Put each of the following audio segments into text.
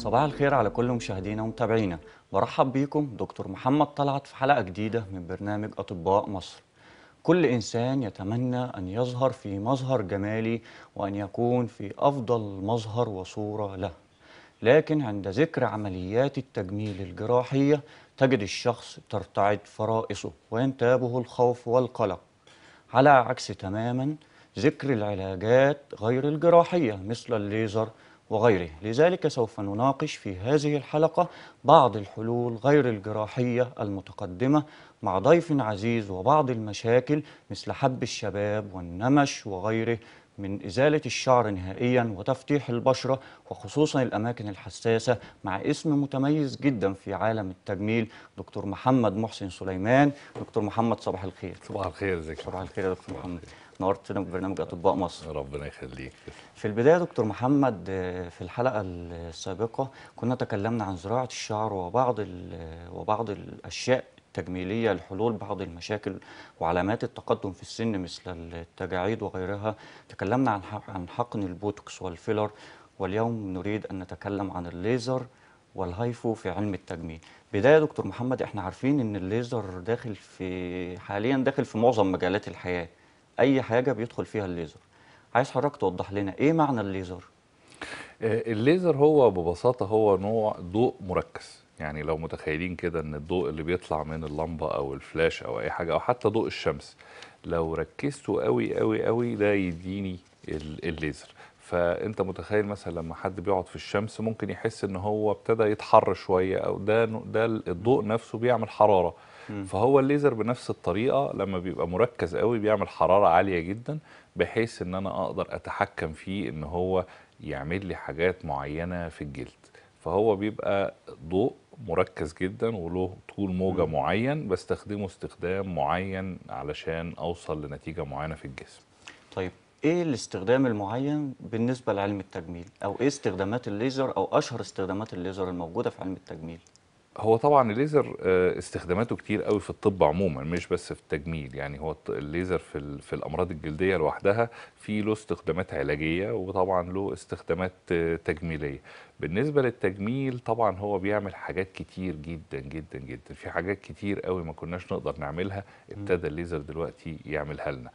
صباح الخير على كل مشاهدينا ومتابعينا برحب بيكم دكتور محمد طلعت في حلقة جديدة من برنامج أطباء مصر كل إنسان يتمنى أن يظهر في مظهر جمالي وأن يكون في أفضل مظهر وصورة له لكن عند ذكر عمليات التجميل الجراحية تجد الشخص ترتعد فرائصه وينتابه الخوف والقلق على عكس تماما ذكر العلاجات غير الجراحية مثل الليزر وغيره لذلك سوف نناقش في هذه الحلقة بعض الحلول غير الجراحية المتقدمة مع ضيف عزيز وبعض المشاكل مثل حب الشباب والنمش وغيره من إزالة الشعر نهائيا وتفتيح البشرة وخصوصا الأماكن الحساسة مع اسم متميز جدا في عالم التجميل دكتور محمد محسن سليمان دكتور محمد صباح الخير صباح الخير ازيك صباح الخير يا دكتور محمد نورتنا ببرنامج اطباء مصر ربنا يخليك في البدايه دكتور محمد آه، في الحلقه السابقه كنا تكلمنا عن زراعه الشعر وبعض آه، وبعض الاشياء التجميليه لحلول بعض المشاكل وعلامات التقدم في السن مثل التجاعيد وغيرها تكلمنا عن عن حقن البوتوكس والفيلر واليوم نريد ان نتكلم عن الليزر والهايفو في علم التجميل بداية دكتور محمد احنا عارفين ان الليزر داخل في حاليا داخل في معظم مجالات الحياة اي حاجه بيدخل فيها الليزر عايز حضرتك توضح لنا ايه معنى الليزر آه، الليزر هو ببساطه هو نوع ضوء مركز يعني لو متخيلين كده ان الضوء اللي بيطلع من اللمبه او الفلاش او اي حاجه او حتى ضوء الشمس لو ركزته قوي قوي قوي ده يديني الليزر فانت متخيل مثلا لما حد بيقعد في الشمس ممكن يحس ان هو ابتدى يتحر شويه او ده ده الضوء نفسه بيعمل حراره فهو الليزر بنفس الطريقه لما بيبقى مركز قوي بيعمل حراره عاليه جدا بحيث ان انا اقدر اتحكم فيه ان هو يعمل لي حاجات معينه في الجلد فهو بيبقى ضوء مركز جدا وله طول موجه م. معين بستخدمه استخدام معين علشان اوصل لنتيجه معينه في الجسم طيب ايه الاستخدام المعين بالنسبه لعلم التجميل او ايه استخدامات الليزر او اشهر استخدامات الليزر الموجوده في علم التجميل هو طبعا الليزر آه، استخداماته كتير قوي في الطب عموما مش بس في التجميل يعني هو الليزر في في الامراض الجلديه لوحدها في له استخدامات علاجيه وطبعا له استخدامات آه، تجميليه بالنسبه للتجميل طبعا هو بيعمل حاجات كتير جدا جدا جدا في حاجات كتير قوي ما كناش نقدر نعملها ابتدى الليزر دلوقتي يعملها لنا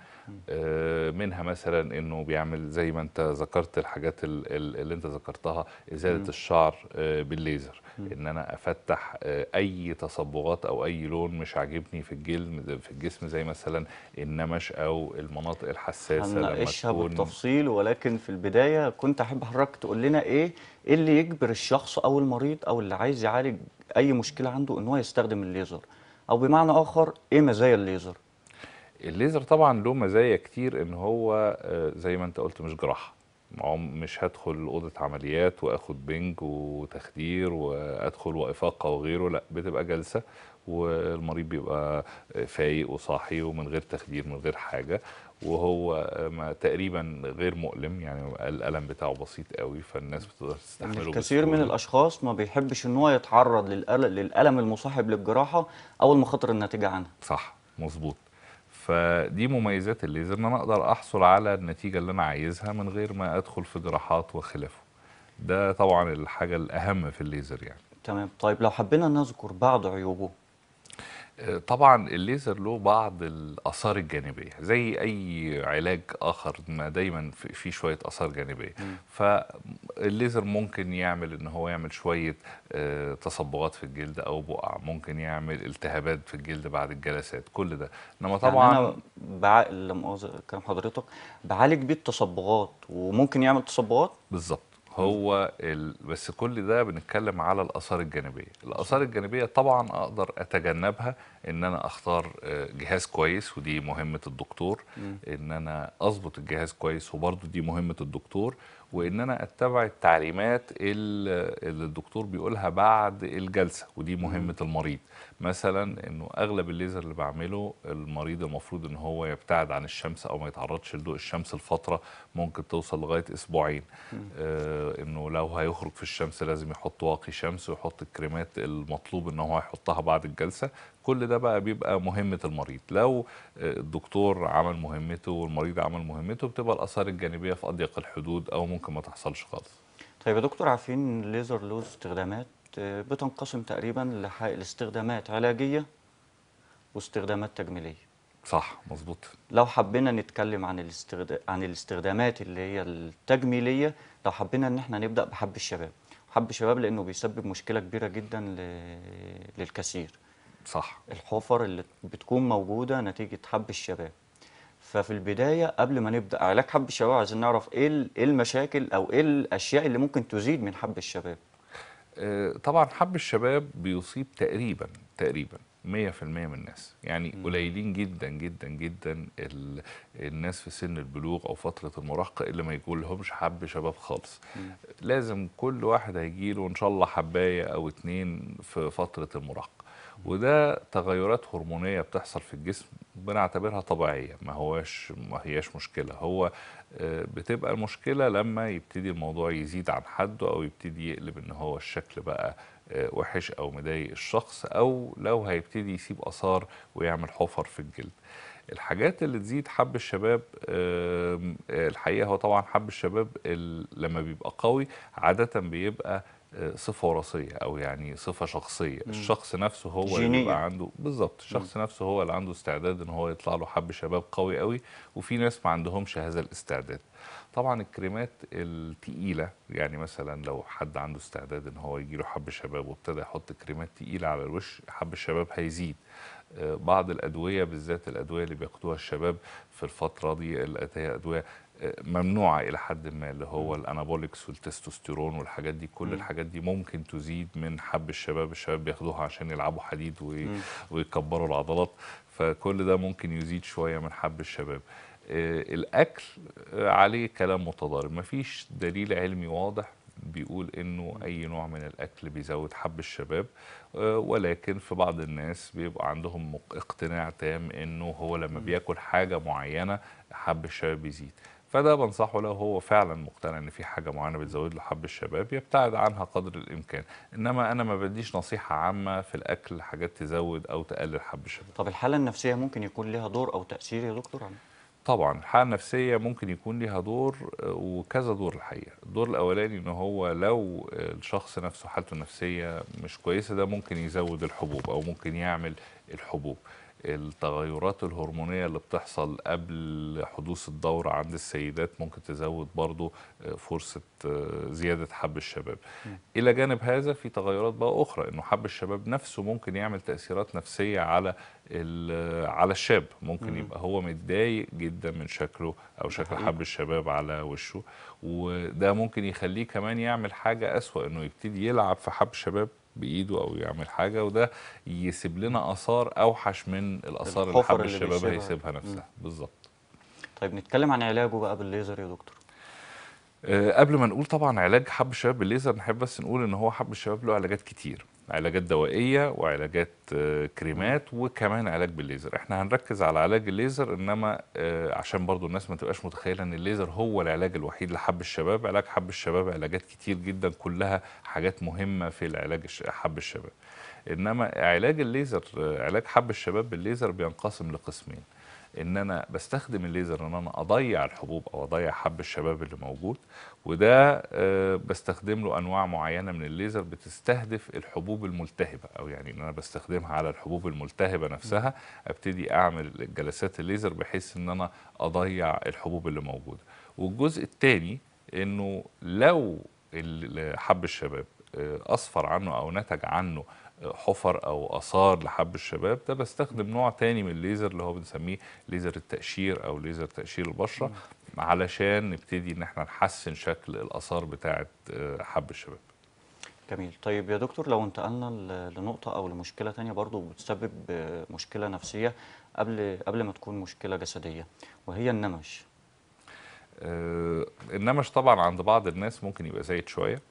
آه، منها مثلا انه بيعمل زي ما انت ذكرت الحاجات اللي انت ذكرتها ازاله الشعر بالليزر ان انا افتح آه، اي تصبغات او اي لون مش عاجبني في الجلد في الجسم زي مثلا النمش او المناطق الحساسه لما تكون بالتفصيل ولكن في البدايه كنت احب حضرتك تقول لنا ايه ايه اللي يجبر الشخص او المريض او اللي عايز يعالج اي مشكله عنده ان هو يستخدم الليزر او بمعنى اخر ايه مزايا الليزر الليزر طبعا له مزايا كتير ان هو آه، زي ما انت قلت مش جراحه مش هدخل اوضه عمليات واخد بنج وتخدير وادخل وافاقه وغيره لا بتبقى جلسه والمريض بيبقى فايق وصاحي ومن غير تخدير من غير حاجه وهو ما تقريبا غير مؤلم يعني الالم بتاعه بسيط قوي فالناس بتقدر تستحمله يعني كثير من الاشخاص ما بيحبش ان هو يتعرض للالم المصاحب للجراحه او المخاطر الناتجه عنها صح مظبوط فدي مميزات الليزر ان انا اقدر احصل على النتيجه اللي انا عايزها من غير ما ادخل في جراحات وخلافه ده طبعا الحاجه الاهم في الليزر يعني تمام طيب لو حبينا نذكر بعض عيوبه طبعا الليزر له بعض الاثار الجانبيه زي اي علاج اخر ما دايما في شويه اثار جانبيه فالليزر ممكن يعمل ان هو يعمل شويه آه، تصبغات في الجلد او بقع ممكن يعمل التهابات في الجلد بعد الجلسات كل ده انما يعني طبعا يعني انا بع... لما كلام حضرتك بعالج بيه التصبغات وممكن يعمل تصبغات بالظبط هو ال... بس كل ده بنتكلم على الاثار الجانبيه الاثار الجانبيه طبعا اقدر اتجنبها ان انا اختار آه، جهاز كويس ودي مهمه الدكتور ان انا اظبط الجهاز كويس وبرده دي مهمه الدكتور وان انا اتبع التعليمات اللي الدكتور بيقولها بعد الجلسه ودي مهمه المريض مثلا انه اغلب الليزر اللي بعمله المريض المفروض ان هو يبتعد عن الشمس او ما يتعرضش لضوء الشمس لفتره ممكن توصل لغايه اسبوعين آه انه لو هيخرج في الشمس لازم يحط واقي شمس ويحط الكريمات المطلوب ان هو يحطها بعد الجلسه كل ده بقى بيبقى مهمه المريض لو الدكتور عمل مهمته والمريض عمل مهمته بتبقى الاثار الجانبيه في اضيق الحدود او ممكن ما تحصلش خالص طيب يا دكتور عارفين الليزر له استخدامات آه، بتنقسم تقريبا لحائل استخدامات علاجيه واستخدامات تجميليه صح مظبوط لو حبينا نتكلم عن الاستخدام عن الاستخدامات اللي هي التجميليه لو حبينا ان احنا نبدا بحب الشباب حب الشباب لانه بيسبب مشكله كبيره جدا ل... للكثير صح الحفر اللي بتكون موجوده نتيجه حب الشباب ففي البدايه قبل ما نبدا علاج حب الشباب عايزين نعرف ايه ايه المشاكل او ايه الاشياء اللي ممكن تزيد من حب الشباب آه، طبعا حب الشباب بيصيب تقريبا تقريبا 100% من الناس يعني قليلين جدا جدا جدا الناس في سن البلوغ او فتره المراهقه اللي ما يكون لهمش حب شباب خالص لازم كل واحد هيجيله ان شاء الله حبايه او اتنين في فتره المراهقه وده تغيرات هرمونيه بتحصل في الجسم بنعتبرها طبيعيه ما هواش ما هياش مشكله هو آه، بتبقى المشكله لما يبتدي الموضوع يزيد عن حده او يبتدي يقلب ان هو الشكل بقى آه، وحش او مضايق الشخص او لو هيبتدي يسيب اثار ويعمل حفر في الجلد الحاجات اللي تزيد حب الشباب آه، الحقيقه هو طبعا حب الشباب لما بيبقى قوي عاده بيبقى صفه وراثيه او يعني صفه شخصيه مم. الشخص نفسه هو جينية. اللي بيبقى عنده بالظبط الشخص مم. نفسه هو اللي عنده استعداد ان هو يطلع له حب شباب قوي قوي وفي ناس ما عندهمش هذا الاستعداد طبعا الكريمات التقيله يعني مثلا لو حد عنده استعداد ان هو يجي له حب شباب وابتدى يحط كريمات تقيله على الوش حب الشباب هيزيد آه، بعض الادويه بالذات الادويه اللي بياخدوها الشباب في الفتره دي الأدوية هي ادويه ممنوعه الى حد ما اللي هو الانابوليكس والتستوستيرون والحاجات دي كل م. الحاجات دي ممكن تزيد من حب الشباب الشباب بياخدوها عشان يلعبوا حديد وي... ويكبروا العضلات فكل ده ممكن يزيد شويه من حب الشباب آه، الاكل آه، عليه كلام متضارب مفيش دليل علمي واضح بيقول انه اي نوع من الاكل بيزود حب الشباب آه، ولكن في بعض الناس بيبقى عندهم اقتناع تام انه هو لما بياكل حاجه معينه حب الشباب بيزيد فده بنصحه لو هو فعلا مقتنع ان في حاجه معينه بتزود له حب الشباب يبتعد عنها قدر الامكان انما انا ما بديش نصيحه عامه في الاكل حاجات تزود او تقلل حب الشباب طب الحاله النفسيه ممكن يكون لها دور او تاثير يا دكتور عم. طبعا الحاله النفسيه ممكن يكون لها دور آه، وكذا دور الحقيقه الدور الاولاني ان هو لو الشخص نفسه حالته النفسيه مش كويسه ده ممكن يزود الحبوب او ممكن يعمل الحبوب التغيرات الهرمونية اللي بتحصل قبل حدوث الدورة عند السيدات ممكن تزود برضو آه، فرصة آه، زيادة حب الشباب م. إلى جانب هذا في تغيرات بقى أخرى أنه حب الشباب نفسه ممكن يعمل تأثيرات نفسية على آه، على الشاب ممكن م. يبقى هو متضايق جدا من شكله أو شكل حب الشباب على وشه وده ممكن يخليه كمان يعمل حاجة أسوأ أنه يبتدي يلعب في حب الشباب بايده او يعمل حاجه وده يسيب لنا اثار اوحش من الاثار اللي حب الشباب هيسيبها نفسها بالظبط طيب نتكلم عن علاجه بقى بالليزر يا دكتور آه، قبل ما نقول طبعا علاج حب الشباب بالليزر نحب بس نقول ان هو حب الشباب له علاجات كتير علاجات دوائيه وعلاجات آه، كريمات وكمان علاج بالليزر احنا هنركز على علاج الليزر انما آه، عشان برضو الناس ما تبقاش متخيله ان الليزر هو العلاج الوحيد لحب الشباب علاج حب الشباب علاجات كتير جدا كلها حاجات مهمه في العلاج حب الشباب انما علاج الليزر آه، علاج حب الشباب بالليزر بينقسم لقسمين ان انا بستخدم الليزر ان انا اضيع الحبوب او اضيع حب الشباب اللي موجود وده آه، بستخدم له انواع معينه من الليزر بتستهدف الحبوب الملتهبه او يعني ان انا بستخدمها على الحبوب الملتهبه نفسها ابتدي اعمل جلسات الليزر بحيث ان انا اضيع الحبوب اللي موجوده والجزء الثاني انه لو حب الشباب آه، اصفر عنه او نتج عنه حفر او اثار لحب الشباب ده بستخدم نوع تاني من الليزر اللي هو بنسميه ليزر التقشير او ليزر تقشير البشره علشان نبتدي ان احنا نحسن شكل الاثار بتاعه آه، حب الشباب جميل طيب يا دكتور لو انتقلنا لنقطه او لمشكله تانية برضو بتسبب آه، مشكله نفسيه قبل قبل ما تكون مشكله جسديه وهي النمش آه النمش طبعا عند بعض الناس ممكن يبقى زايد شويه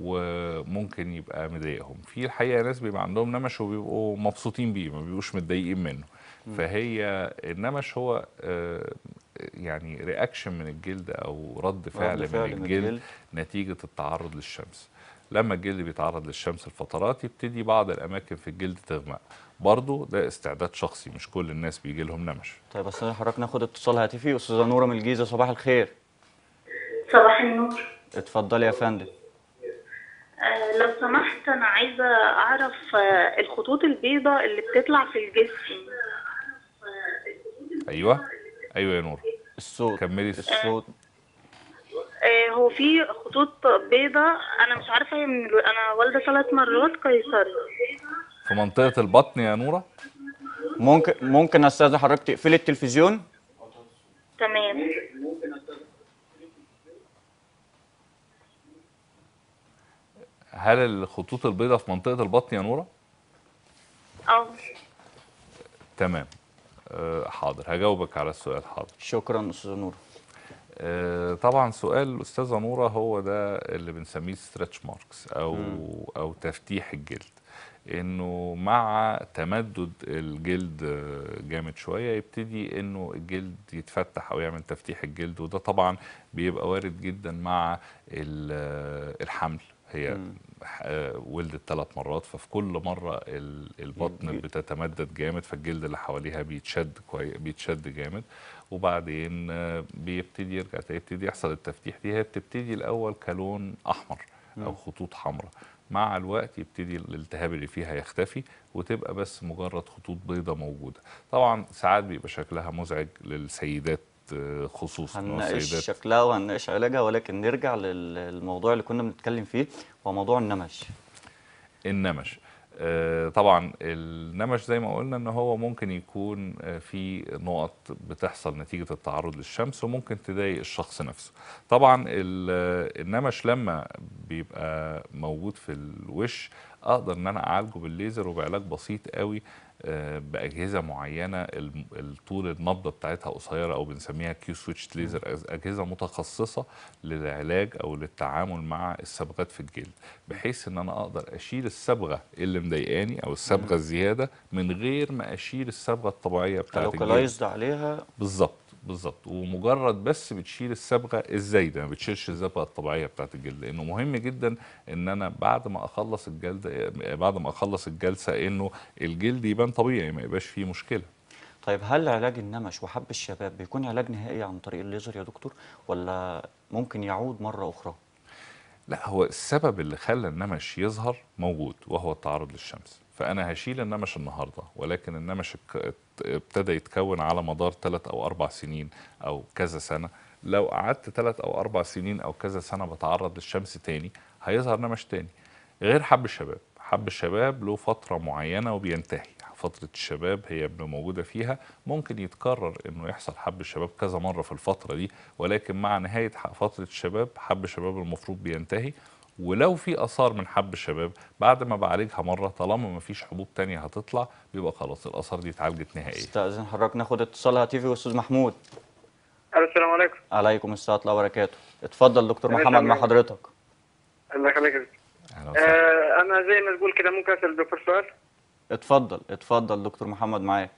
وممكن يبقى مضايقهم في الحقيقه ناس بيبقى عندهم نمش وبيبقوا مبسوطين بيه ما بيبقوش متضايقين منه فهي النمش هو آه، يعني رياكشن من الجلد او رد فعل, رد فعل من, من الجلد نتيجه التعرض للشمس لما الجلد بيتعرض للشمس لفترات يبتدي بعض الاماكن في الجلد تغمق برضه ده استعداد شخصي مش كل الناس بيجي لهم نمش طيب بس حضرتك ناخد اتصال هاتفي استاذه نوره من الجيزه صباح الخير صباح النور اتفضلي يا فندم آه، لو سمحت انا عايزه اعرف آه، الخطوط البيضاء اللي بتطلع في الجسم ايوه ايوه يا نور الصوت كملي الصوت آه، هو في خطوط بيضاء انا مش عارفه هي من انا والده ثلاث مرات قيصري في منطقه البطن يا نوره ممكن ممكن استاذه حضرتك تقفلي التلفزيون هل الخطوط البيضاء في منطقه البطن يا نوره اه تمام أه حاضر هجاوبك على السؤال حاضر شكرا استاذه نوره أه طبعا سؤال الاستاذه نوره هو ده اللي بنسميه ستريتش ماركس او م. او تفتيح الجلد انه مع تمدد الجلد جامد شويه يبتدي انه الجلد يتفتح او يعمل تفتيح الجلد وده طبعا بيبقى وارد جدا مع الحمل هي م. ولدت ثلاث مرات ففي كل مره البطن بتتمدد جامد فالجلد اللي حواليها بيتشد كويس بيتشد جامد وبعدين آه، بيبتدي يرجع يبتدي يحصل التفتيح دي هي بتبتدي الاول كلون احمر او خطوط حمراء مع الوقت يبتدي الالتهاب اللي فيها يختفي وتبقى بس مجرد خطوط بيضة موجودة طبعا ساعات بيبقى شكلها مزعج للسيدات آه، خصوصا هنناقش شكلها وهنناقش علاجها ولكن نرجع للموضوع اللي كنا بنتكلم فيه هو موضوع النمش النمش آه، طبعا النمش زي ما قلنا ان هو ممكن يكون آه، في نقط بتحصل نتيجه التعرض للشمس وممكن تضايق الشخص نفسه طبعا النمش لما بيبقى موجود في الوش اقدر ان انا اعالجه بالليزر وبعلاج بسيط قوي باجهزه معينه الطول النبضه بتاعتها قصيره او بنسميها كيو سويتش ليزر اجهزه متخصصه للعلاج او للتعامل مع الصبغات في الجلد بحيث ان انا اقدر اشيل الصبغه اللي مضايقاني او الصبغه الزياده من غير ما اشيل الصبغه الطبيعيه بتاعت الجلد عليها بالظبط بالظبط ومجرد بس بتشيل الصبغه الزايده ما بتشيلش الصبغه الطبيعيه بتاعه الجلد لانه مهم جدا ان انا بعد ما اخلص الجلد بعد ما اخلص الجلسه انه الجلد يبان طبيعي ما يبقاش فيه مشكله طيب هل علاج النمش وحب الشباب بيكون علاج نهائي عن طريق الليزر يا دكتور ولا ممكن يعود مره اخرى لا هو السبب اللي خلى النمش يظهر موجود وهو التعرض للشمس فأنا هشيل النمش النهاردة ولكن النمش ابتدى يتكون على مدار ثلاث أو أربع سنين أو كذا سنة لو قعدت ثلاث أو أربع سنين أو كذا سنة بتعرض للشمس تاني هيظهر نمش تاني غير حب الشباب حب الشباب له فترة معينة وبينتهي فترة الشباب هي موجودة فيها ممكن يتكرر انه يحصل حب الشباب كذا مرة في الفترة دي ولكن مع نهاية فترة الشباب حب الشباب المفروض بينتهي ولو في اثار من حب الشباب بعد ما بعالجها مره طالما ما فيش حبوب تانية هتطلع بيبقى خلاص الاثار دي اتعالجت نهائيا استاذن حضرتك ناخد اتصال هاتفي استاذ محمود الو السلام عليكم عليكم السلام ورحمه الله وبركاته اتفضل دكتور محمد مع حضرتك الله يخليك آه، انا زي ما تقول كده ممكن اسال الدكتور سؤال اتفضل اتفضل دكتور محمد معاك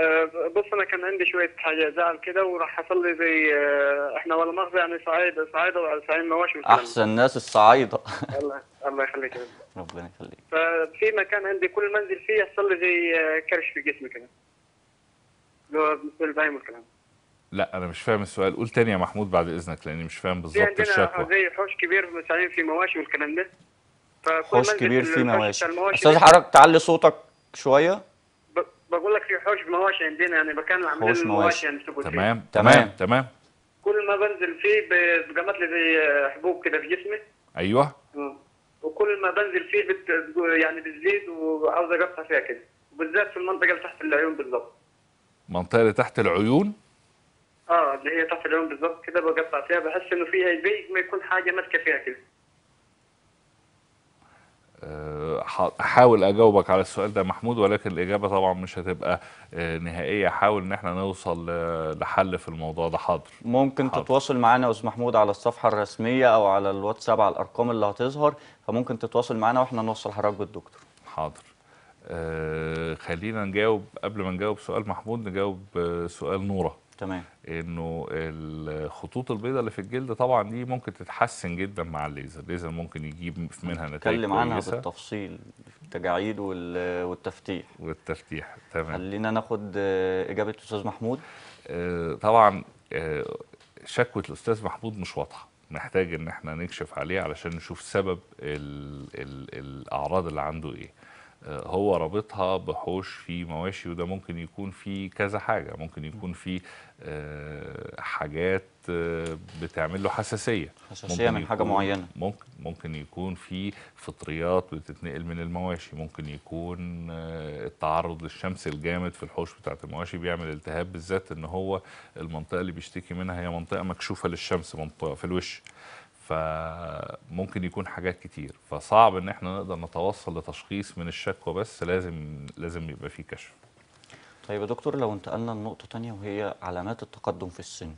آه، بص انا كان عندي شويه حاجه زعل كده وراح حصل لي زي آه، احنا ولا مخزي يعني صعيده صعيده صعيد مواشي احسن ناس الصعايده الله الله يخليك ربنا يخليك ففي مكان عندي كل منزل فيه يحصل لي زي آه، كرش في جسمي كده اللي هو البايم والكلام لا انا مش فاهم السؤال قول تاني يا محمود بعد اذنك لاني مش فاهم بالظبط الشكوى زي حوش كبير مثلا في مواشي والكلام ده حوش كبير في مواشي استاذ حضرتك تعلي صوتك شويه بقول لك في حوش مواشي عندنا يعني مكان عاملين مواشي يعني تمام تمام تمام كل ما بنزل فيه بقامت لي زي حبوب كده في جسمي ايوه آه. وكل ما بنزل فيه بت... يعني بتزيد وعاوز اقطع فيها كده بالذات في المنطقه اللي تحت العيون بالظبط المنطقه اللي تحت العيون اه اللي هي تحت العيون بالظبط كده بقطع فيها بحس انه فيها زي ما يكون حاجه ماسكه فيها كده احاول أه، اجاوبك على السؤال ده محمود ولكن الاجابه طبعا مش هتبقى أه، نهائيه احاول ان احنا نوصل لحل في الموضوع ده حاضر ممكن حاضر. تتواصل معانا يا استاذ محمود على الصفحه الرسميه او على الواتساب على الارقام اللي هتظهر فممكن تتواصل معانا واحنا نوصل حضرتك بالدكتور حاضر آه خلينا نجاوب قبل ما نجاوب سؤال محمود نجاوب أه، سؤال نوره تمام انه الخطوط البيضاء اللي في الجلد طبعا دي ممكن تتحسن جدا مع الليزر الليزر ممكن يجيب منها نتائج نتكلم عنها بالتفصيل التجاعيد والتفتيح والتفتيح تمام خلينا ناخد آه، اجابه الاستاذ محمود آه، طبعا آه، شكوى الاستاذ محمود مش واضحه محتاج ان احنا نكشف عليه علشان نشوف سبب الـ الـ الاعراض اللي عنده ايه آه، هو رابطها بحوش في مواشي وده ممكن يكون في كذا حاجه ممكن يكون في آه، حاجات آه، بتعمل له حساسيه حساسيه من حاجه معينه ممكن ممكن يكون في فطريات بتتنقل من المواشي ممكن يكون التعرض للشمس الجامد في الحوش بتاعه المواشي بيعمل التهاب بالذات ان هو المنطقه اللي بيشتكي منها هي منطقه مكشوفه للشمس منطقه في الوش فممكن يكون حاجات كتير فصعب ان احنا نقدر نتوصل لتشخيص من الشكوى بس لازم لازم يبقى في كشف طيب يا دكتور لو انتقلنا لنقطة تانية وهي علامات التقدم في السن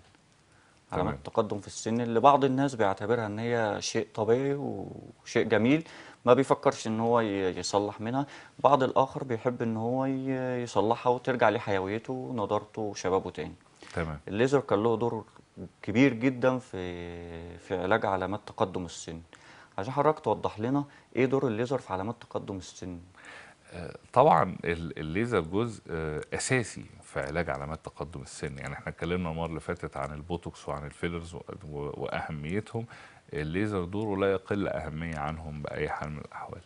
علامات التقدم في السن اللي بعض الناس بيعتبرها ان هي شيء طبيعي وشيء جميل ما بيفكرش ان هو يصلح منها بعض الاخر بيحب ان هو يصلحها وترجع لحيويته ونضارته وشبابه تاني تمام الليزر كان له دور كبير جدا في في علاج علامات تقدم السن عشان حضرتك توضح لنا ايه دور الليزر في علامات تقدم السن آه، طبعا الليزر جزء آه، اساسي في علاج علامات تقدم السن يعني احنا اتكلمنا المره اللي فاتت عن البوتوكس وعن الفيلرز واهميتهم الليزر دوره لا يقل اهميه عنهم باي حال من الاحوال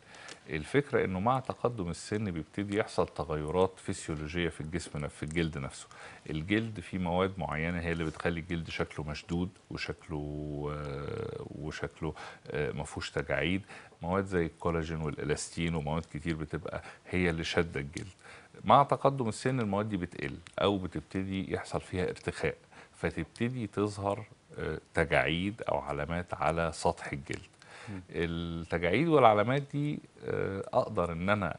الفكرة أنه مع تقدم السن بيبتدي يحصل تغيرات فسيولوجية في الجسم في الجلد نفسه الجلد فيه مواد معينة هي اللي بتخلي الجلد شكله مشدود وشكله آه، وشكله آه، مفهوش تجاعيد مواد زي الكولاجين والالاستين ومواد كتير بتبقى هي اللي شادة الجلد مع تقدم السن المواد دي بتقل أو بتبتدي يحصل فيها ارتخاء فتبتدي تظهر آه، تجاعيد أو علامات على سطح الجلد التجاعيد والعلامات دي آه، اقدر ان انا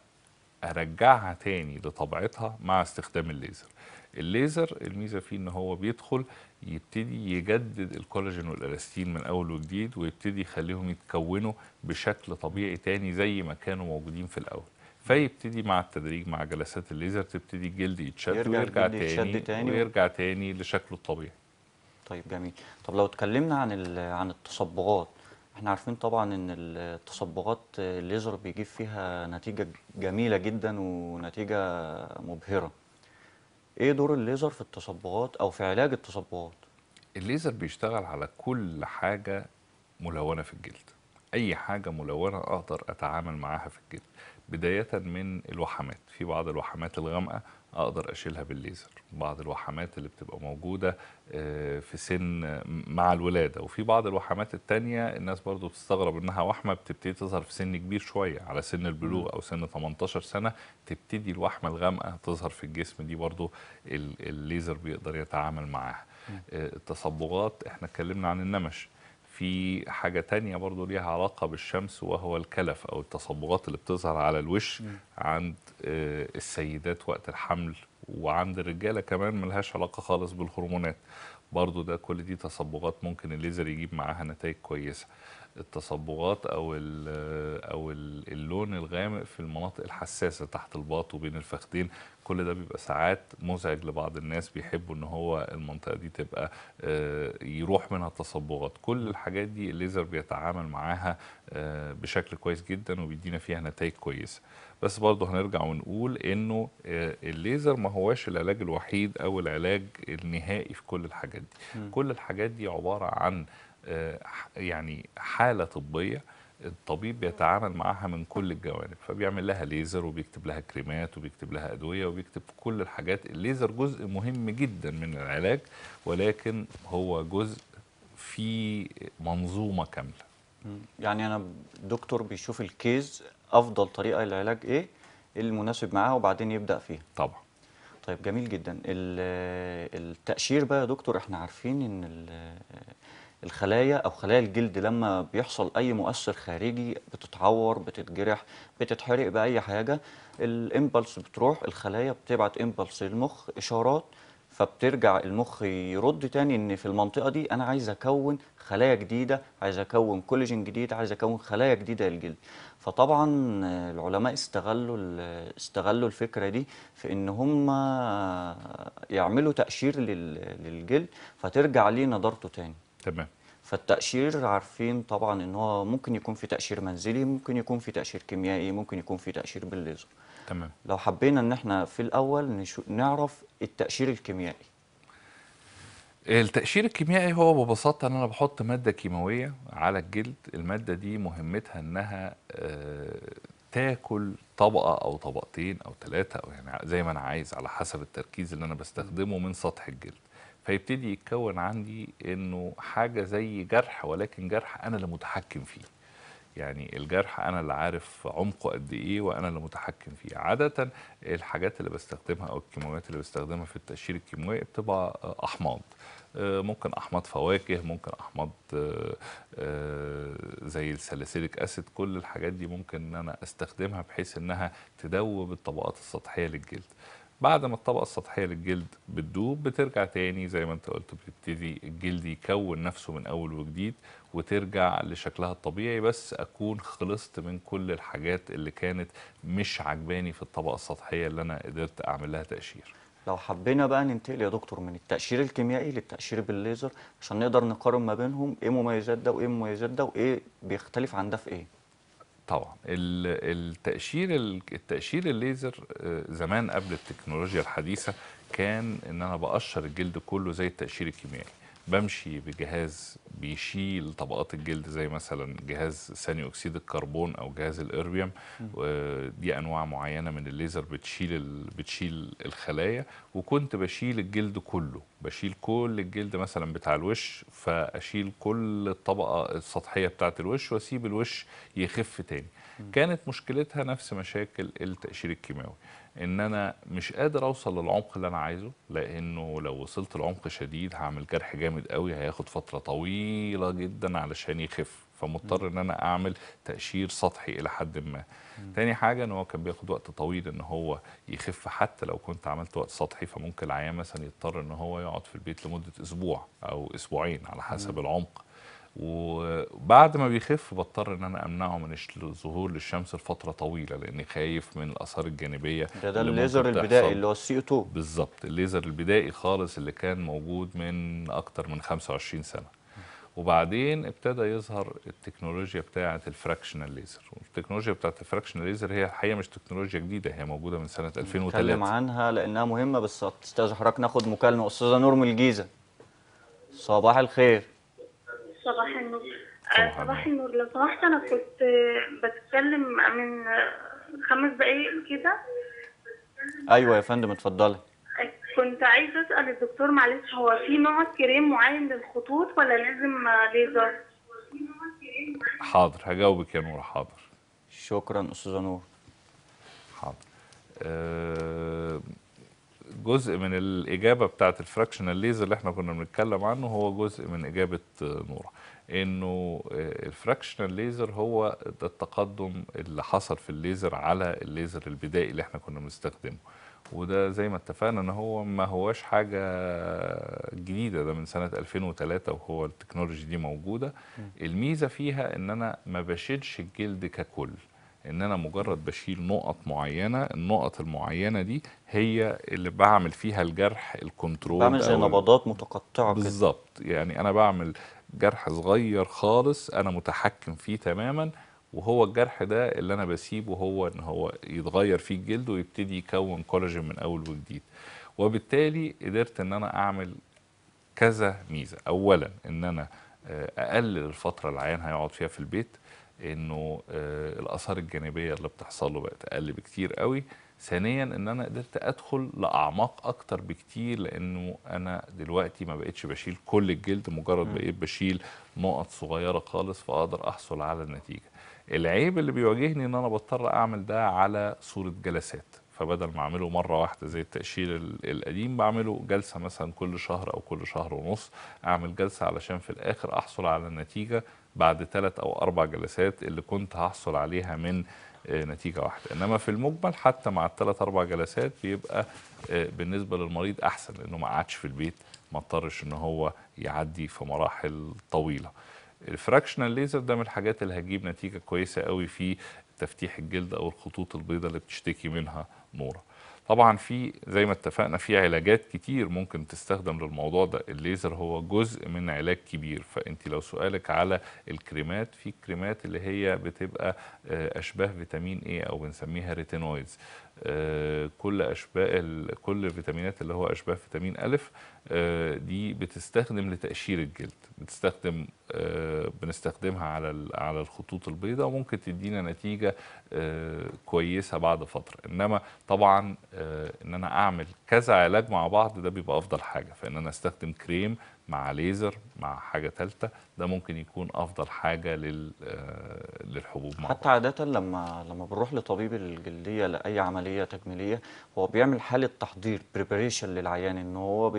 ارجعها تاني لطبيعتها مع استخدام الليزر الليزر الميزه فيه ان هو بيدخل يبتدي يجدد الكولاجين والالاستين من اول وجديد ويبتدي يخليهم يتكونوا بشكل طبيعي تاني زي ما كانوا موجودين في الاول فيبتدي مع التدريج مع جلسات الليزر تبتدي الجلد يتشد يرجع ويرجع تاني, تاني ويرجع تاني لشكله الطبيعي طيب جميل طب لو اتكلمنا عن عن التصبغات احنا عارفين طبعا ان التصبغات الليزر بيجيب فيها نتيجة جميلة جدا ونتيجة مبهرة ايه دور الليزر في التصبغات او في علاج التصبغات الليزر بيشتغل على كل حاجة ملونة في الجلد اي حاجة ملونة اقدر اتعامل معاها في الجلد بداية من الوحمات في بعض الوحمات الغامقة اقدر اشيلها بالليزر بعض الوحمات اللي بتبقى موجوده آه، في سن مع الولاده وفي بعض الوحمات الثانيه الناس برضو بتستغرب انها وحمه بتبتدي تظهر في سن كبير شويه على سن البلوغ او سن 18 سنه تبتدي الوحمه الغامقه تظهر في الجسم دي برضو الليزر بيقدر يتعامل معاها آه، التصبغات احنا اتكلمنا عن النمش في حاجة تانية برضو ليها علاقة بالشمس وهو الكلف أو التصبغات اللي بتظهر على الوش م. عند آه، السيدات وقت الحمل وعند الرجالة كمان ملهاش علاقة خالص بالهرمونات برضو ده كل دي تصبغات ممكن الليزر يجيب معاها نتائج كويسة التصبغات أو, الـ آه، أو الـ اللون الغامق في المناطق الحساسة تحت الباط وبين الفخذين كل ده بيبقى ساعات مزعج لبعض الناس بيحبوا ان هو المنطقه دي تبقى آه، يروح منها التصبغات كل الحاجات دي الليزر بيتعامل معاها آه، بشكل كويس جدا وبيدينا فيها نتائج كويسه بس برضه هنرجع ونقول انه آه، الليزر ما هواش العلاج الوحيد او العلاج النهائي في كل الحاجات دي م. كل الحاجات دي عباره عن يعني حاله طبيه الطبيب بيتعامل معاها من كل الجوانب فبيعمل لها ليزر وبيكتب لها كريمات وبيكتب لها ادويه وبيكتب كل الحاجات الليزر جزء مهم جدا من العلاج ولكن هو جزء في منظومه كامله يعني انا دكتور بيشوف الكيز افضل طريقه للعلاج ايه المناسب معاه وبعدين يبدا فيها طبعا طيب جميل جدا التاشير بقى يا دكتور احنا عارفين ان الخلايا او خلايا الجلد لما بيحصل اي مؤثر خارجي بتتعور بتتجرح بتتحرق باي حاجه الامبلس بتروح الخلايا بتبعت امبلس للمخ اشارات فبترجع المخ يرد تاني ان في المنطقه دي انا عايز اكون خلايا جديده عايز اكون كولاجين جديد عايز اكون خلايا جديده للجلد فطبعا العلماء استغلوا استغلوا الفكره دي في ان هم يعملوا تاشير للجلد فترجع ليه نضارته تاني تمام فالتأشير عارفين طبعا ان هو ممكن يكون في تأشير منزلي ممكن يكون في تأشير كيميائي ممكن يكون في تأشير بالليزر تمام لو حبينا ان احنا في الاول نشو... نعرف التأشير الكيميائي التأشير الكيميائي هو ببساطة ان انا بحط مادة كيماوية على الجلد المادة دي مهمتها انها آه تاكل طبقة او طبقتين او ثلاثة او يعني زي ما انا عايز على حسب التركيز اللي انا بستخدمه من سطح الجلد فيبتدي يتكون عندي انه حاجه زي جرح ولكن جرح انا اللي متحكم فيه يعني الجرح انا اللي عارف عمقه قد ايه وانا اللي متحكم فيه عاده الحاجات اللي بستخدمها او الكيماويات اللي بستخدمها في التقشير الكيماوي بتبقى آه، احماض آه، ممكن احماض فواكه ممكن احماض آه، زي الساليسيليك اسيد كل الحاجات دي ممكن ان انا استخدمها بحيث انها تدوب الطبقات السطحيه للجلد بعد ما الطبقه السطحيه للجلد بتدوب بترجع تاني زي ما انت قلت بيبتدي الجلد يكون نفسه من اول وجديد وترجع لشكلها الطبيعي بس اكون خلصت من كل الحاجات اللي كانت مش عجباني في الطبقه السطحيه اللي انا قدرت اعمل لها تقشير لو حبينا بقى ننتقل يا دكتور من التقشير الكيميائي للتقشير بالليزر عشان نقدر نقارن ما بينهم ايه مميزات ده وايه مميزات ده وايه بيختلف عن ده في ايه طبعا التأشير التأشير الليزر آه، زمان قبل التكنولوجيا الحديثة كان ان انا بقشر الجلد كله زي التأشير الكيميائي بمشي بجهاز بيشيل طبقات الجلد زي مثلا جهاز ثاني اكسيد الكربون او جهاز الاربيوم دي انواع معينه من الليزر بتشيل ال... بتشيل الخلايا وكنت بشيل الجلد كله بشيل كل الجلد مثلا بتاع الوش فاشيل كل الطبقه السطحيه بتاعه الوش واسيب الوش يخف تاني كانت مشكلتها نفس مشاكل التقشير الكيماوي ان انا مش قادر اوصل للعمق اللي انا عايزه لانه لو وصلت لعمق شديد هعمل جرح جامد قوي هياخد فتره طويله جدا علشان يخف فمضطر ان انا اعمل تقشير سطحي الى حد ما م. تاني حاجه ان هو كان بياخد وقت طويل ان هو يخف حتى لو كنت عملت وقت سطحي فممكن العيان مثلا يضطر ان هو يقعد في البيت لمده اسبوع او اسبوعين على حسب م. العمق وبعد ما بيخف بضطر ان انا امنعه من الظهور للشمس لفتره طويله لاني خايف من الاثار الجانبيه ده ده الليزر البدائي اللي هو السي 2 بالظبط الليزر البدائي خالص اللي كان موجود من اكتر من 25 سنه وبعدين ابتدى يظهر التكنولوجيا بتاعه الفراكشنال ليزر والتكنولوجيا بتاعه الفراكشنال ليزر هي الحقيقه مش تكنولوجيا جديده هي موجوده من سنه 2003 نتكلم عنها لانها مهمه بس استاذ حضرتك ناخد مكالمه استاذه نور من الجيزه صباح الخير صباح النور آه، صباح, النور لو سمحت انا كنت بتكلم من خمس دقايق كده ايوه يا فندم اتفضلي كنت عايزه اسال الدكتور معلش هو في نوع كريم معين للخطوط ولا لازم ليزر حاضر هجاوبك يا نور حاضر شكرا استاذه نور حاضر أه جزء من الاجابه بتاعه الفراكشنال ليزر اللي احنا كنا بنتكلم عنه هو جزء من اجابه آه، نوره انه آه، الفراكشنال ليزر هو ده التقدم اللي حصل في الليزر على الليزر البدائي اللي احنا كنا بنستخدمه وده زي ما اتفقنا ان هو ما هواش حاجه جديده ده من سنه 2003 وهو التكنولوجي دي موجوده الميزه فيها ان انا ما بشدش الجلد ككل ان انا مجرد بشيل نقط معينه النقط المعينه دي هي اللي بعمل فيها الجرح الكنترول بعمل زي نبضات متقطعه بالظبط يعني انا بعمل جرح صغير خالص انا متحكم فيه تماما وهو الجرح ده اللي انا بسيبه هو ان هو يتغير فيه الجلد ويبتدي يكون كولاجين من اول وجديد وبالتالي قدرت ان انا اعمل كذا ميزه اولا ان انا آه، اقلل الفتره اللي العيان هيقعد فيها في البيت انه آه، الاثار الجانبيه اللي بتحصل له بقت اقل بكتير قوي ثانيا ان انا قدرت ادخل لاعماق اكتر بكتير لانه انا دلوقتي ما بقتش بشيل كل الجلد مجرد بقيت بشيل نقط صغيره خالص فاقدر احصل على النتيجه العيب اللي بيواجهني ان انا بضطر اعمل ده على صوره جلسات فبدل ما اعمله مره واحده زي التقشير القديم بعمله جلسه مثلا كل شهر او كل شهر ونص اعمل جلسه علشان في الاخر احصل على النتيجه بعد ثلاث او اربع جلسات اللي كنت هحصل عليها من آه، نتيجه واحده انما في المجمل حتى مع الثلاث اربع جلسات بيبقى آه، بالنسبه للمريض احسن لانه ما قعدش في البيت ما اضطرش ان هو يعدي في مراحل طويله الفراكشنال ليزر ده من الحاجات اللي هتجيب نتيجه كويسه قوي في تفتيح الجلد او الخطوط البيضاء اللي بتشتكي منها نوره طبعا في زي ما اتفقنا في علاجات كتير ممكن تستخدم للموضوع ده الليزر هو جزء من علاج كبير فانت لو سؤالك على الكريمات في كريمات اللي هي بتبقى آه، اشباه فيتامين ايه او بنسميها ريتينويدز آه، كل اشباه كل الفيتامينات اللي هو اشباه فيتامين الف آه، دي بتستخدم لتقشير الجلد بتستخدم آه، بنستخدمها على على الخطوط البيضاء وممكن تدينا نتيجه كويسه بعد فتره انما طبعا ان انا اعمل كذا علاج مع بعض ده بيبقى افضل حاجه فان انا استخدم كريم مع ليزر مع حاجه ثالثه ده ممكن يكون افضل حاجه آه، للحبوب مع حتى عاده لما لما بنروح لطبيب الجلديه لاي عمليه تجميليه هو بيعمل حاله تحضير بريبريشن للعيان ان هو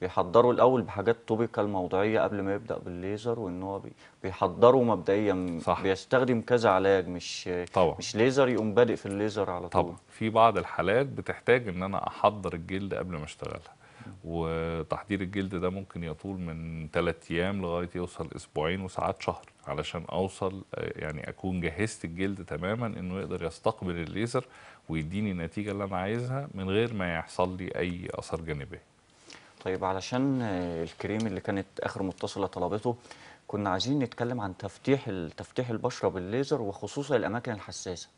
بيحضره الاول بحاجات توبيكال موضعيه قبل ما يبدا بالليزر وان هو بيحضره مبدئيا صح. بيستخدم كذا علاج مش طبع. مش ليزر يقوم بادئ في الليزر على طول طبعا في بعض الحالات بتحتاج ان انا احضر الجلد قبل ما اشتغلها وتحضير الجلد ده ممكن يطول من ثلاث ايام لغايه يوصل اسبوعين وساعات شهر علشان اوصل يعني اكون جهزت الجلد تماما انه يقدر يستقبل الليزر ويديني النتيجه اللي انا عايزها من غير ما يحصل لي اي اثار جانبيه طيب علشان الكريم اللي كانت اخر متصله طلبته كنا عايزين نتكلم عن تفتيح تفتيح البشره بالليزر وخصوصا الاماكن الحساسه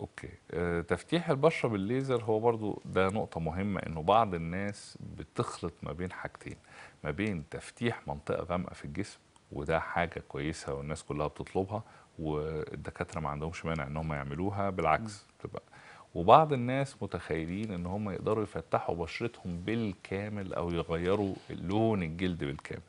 اوكي آه، تفتيح البشره بالليزر هو برضو ده نقطه مهمه انه بعض الناس بتخلط ما بين حاجتين ما بين تفتيح منطقه غامقه في الجسم وده حاجه كويسه والناس كلها بتطلبها والدكاتره ما عندهمش مانع ان هم يعملوها بالعكس تبقى وبعض الناس متخيلين ان هم يقدروا يفتحوا بشرتهم بالكامل او يغيروا لون الجلد بالكامل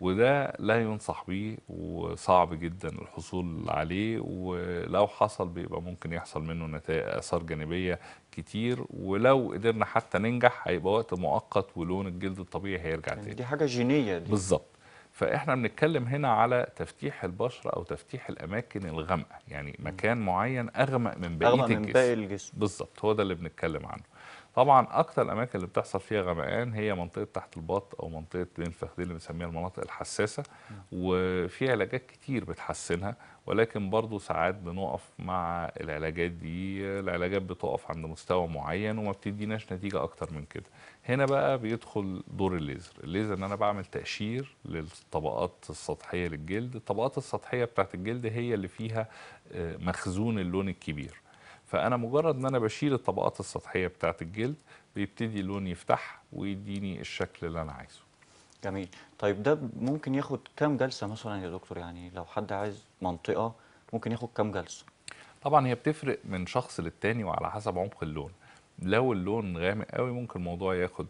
وده لا ينصح بيه وصعب جدا الحصول عليه ولو حصل بيبقى ممكن يحصل منه نتائج اثار جانبيه كتير ولو قدرنا حتى ننجح هيبقى وقت مؤقت ولون الجلد الطبيعي هيرجع يعني تاني دي حاجه جينيه دي بالظبط فاحنا بنتكلم هنا على تفتيح البشره او تفتيح الاماكن الغامقه يعني مكان معين اغمق من بقيه الجسم, من باقي الجسم. بالظبط هو ده اللي بنتكلم عنه طبعا اكتر الاماكن اللي بتحصل فيها غمقان هي منطقه تحت البط او منطقه بين الفخذين اللي بنسميها المناطق الحساسه وفي علاجات كتير بتحسنها ولكن برضو ساعات بنقف مع العلاجات دي العلاجات بتقف عند مستوى معين وما بتديناش نتيجه اكتر من كده هنا بقى بيدخل دور الليزر الليزر ان انا بعمل تقشير للطبقات السطحيه للجلد الطبقات السطحيه بتاعت الجلد هي اللي فيها آه، مخزون اللون الكبير فانا مجرد ان انا بشيل الطبقات السطحيه بتاعه الجلد بيبتدي اللون يفتح ويديني الشكل اللي انا عايزه جميل طيب ده ممكن ياخد كام جلسه مثلا يا دكتور يعني لو حد عايز منطقه ممكن ياخد كام جلسه طبعا هي بتفرق من شخص للتاني وعلى حسب عمق اللون لو اللون غامق قوي ممكن الموضوع ياخد